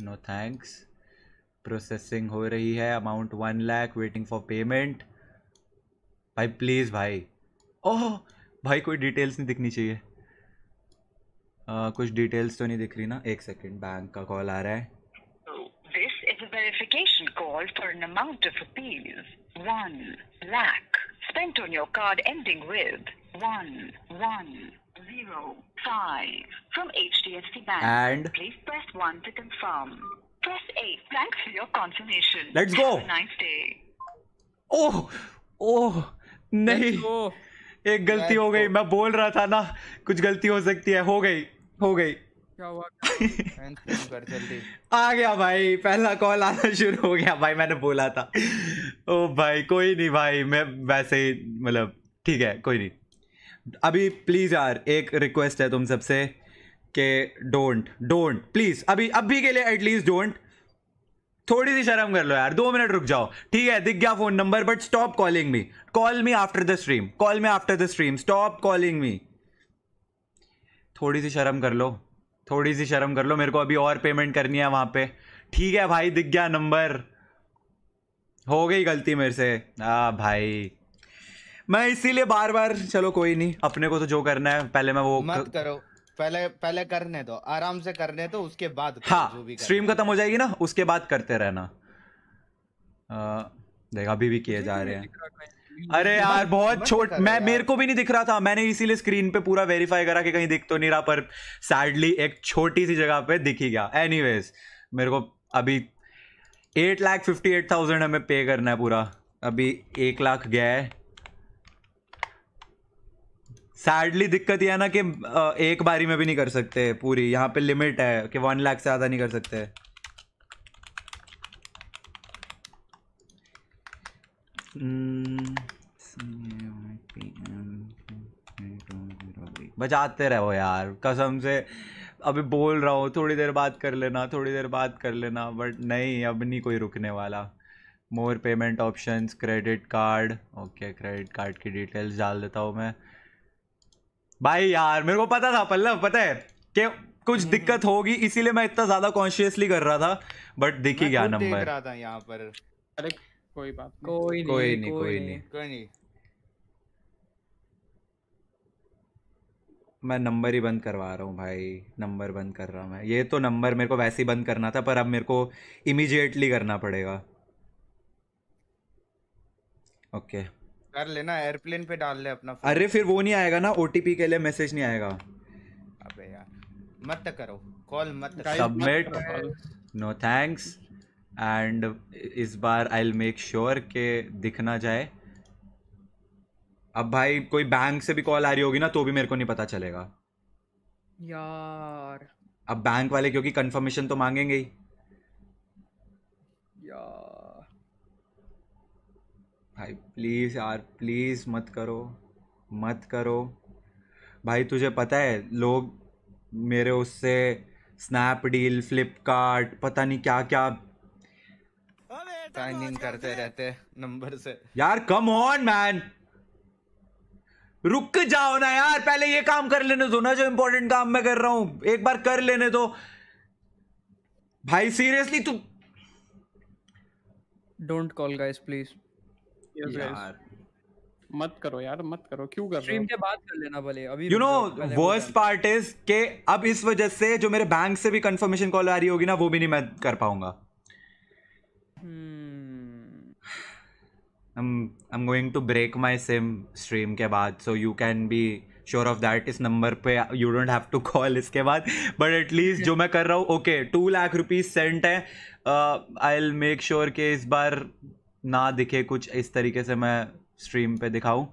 No thanks processing हो रही है amount one lakh waiting for payment भाई प्लीज़ भाई ओह भाई कोई डिटेल्स नहीं दिखनी चाहिए uh, कुछ डिटेल्स तो नहीं दिख रही ना एक सेकेंड बैंक का कॉल आ रहा है this is a verification call for an amount of rupees. One lakh spent on your card ending with one one. zero five from HDFC Bank. And please press one to confirm. Press eight. Thanks for your confirmation. Let's go. Have a nice day. Oh, oh, नहीं एक गलती हो गई मैं बोल रहा था ना कुछ गलती हो सकती है हो गई हो गई क्या हुआ कर जल्दी आ गया भाई पहला कॉल आना शुरू हो गया भाई मैंने बोला था ओ भाई कोई नहीं भाई मैं वैसे ही मतलब ठीक है कोई नहीं अभी प्लीज़ यार एक रिक्वेस्ट है तुम सबसे कि डोंट डोंट प्लीज़ अभी अभी के लिए एटलीस्ट डोंट थोड़ी सी शर्म कर लो यार दो मिनट रुक जाओ ठीक है दिख गया phone number but stop calling me call me after the stream call me after the stream stop calling me थोड़ी सी शर्म कर लो थोड़ी सी शर्म कर लो मेरे को अभी और पेमेंट करनी है वहाँ पे ठीक है भाई दिख गया नंबर हो गई गलती मेरे से आ भाई मैं इसीलिए बार बार चलो कोई नहीं अपने को तो जो करना है पहले मैं वो मत करो पहले पहले करने दो आराम से करने दो उसके बाद हाँ जो भी स्ट्रीम खत्म हो जाएगी ना उसके बाद करते रहना देख अभी भी किए जा रहे हैं अरे यार बहुत छोट मैं मेरे को भी नहीं दिख रहा था मैंने इसीलिए स्क्रीन पे पूरा वेरीफाई करा कि कहीं दिख तो नहीं रहा पर सैडली एक छोटी सी जगह पे दिखी गया एनी मेरे को अभी eight lakh fifty eight thousand हमें पे करना है पूरा अभी एक लाख गया है सैडली दिक्कत यह है ना कि एक बारी में भी नहीं कर सकते पूरी यहाँ पे लिमिट है कि वन लाख से ज़्यादा नहीं कर सकते hmm, बचाते रहो यार कसम से अभी बोल रहा हूँ थोड़ी देर बात कर लेना थोड़ी देर बात कर लेना बट नहीं अब नहीं कोई रुकने वाला more payment options credit card okay credit card की डिटेल्स डाल देता हूँ मैं भाई यार मेरे को पता था पल्लव पता है कि कुछ हम्म, दिक्कत हम्म। होगी इसीलिए मैं इतना ज्यादा कॉन्शियसली कर रहा था बट दिख ही गया नंबर देख रहा था यहाँ पर अरे कोई बात कोई नहीं कोई नहीं कोई नहीं मैं नंबर ही बंद करवा रहा हूँ भाई नंबर बंद कर रहा हूँ मैं ये तो नंबर मेरे को वैसे ही बंद करना था पर अब मेरे को इमीजिएटली करना पड़ेगा ओके okay. कर लेना एयरप्लेन पे डाल ले अपना अरे फिर वो नहीं आएगा ना ओटीपी के लिए मैसेज नहीं आएगा अबे यार मत करो कॉल मत सबमिट नो थैंक्स एंड इस बार आई मेक श्योर के दिखना जाए अब भाई कोई बैंक से भी कॉल आ रही होगी ना तो भी मेरे को नहीं पता चलेगा यार अब बैंक वाले क्योंकि कंफर्मेशन तो मांगेंगे ही यार भाई प्लीज़ यार प्लीज़ मत करो मत करो भाई तुझे पता है लोग मेरे उससे स्नैपडील फ्लिपकार्ट पता नहीं क्या क्या साइन करते रहते नंबर से यार कम ऑन मैन रुक जाओ ना यार पहले ये काम कर लेने दो ना जो इंपॉर्टेंट काम मैं कर रहा हूं एक बार कर लेने दो भाई सीरियसली तू डोंट कॉल गाइस प्लीज मत करो यार मत करो क्यों कर स्ट्रीम के बाद कर लेना भले अभी you know worst part is के अब इस वजह से जो मेरे बैंक से भी कंफर्मेशन कॉल आ रही होगी ना वो भी नहीं मैं कर पाऊंगा हम I am going to break my SIM stream के बाद so you can be sure of that इस नंबर पे you don't have to call इसके बाद बट एटलीस्ट जो मैं कर रहा हूँ okay two lakh rupees sent है आई विल मेक श्योर के इस बार ना दिखे कुछ इस तरीके से मैं स्ट्रीम पे दिखाऊं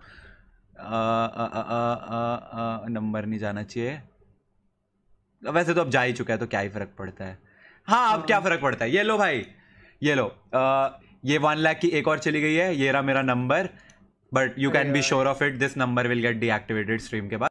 नंबर नहीं जाना चाहिए वैसे तो अब जा ही चुका है तो क्या ही फर्क पड़ता है हाँ अब क्या फर्क पड़ता है ये लो भाई ये लो आ, ये वन लाख की एक और चली गई है ये रहा मेरा number but you can be sure of it this number will get deactivated stream के बाद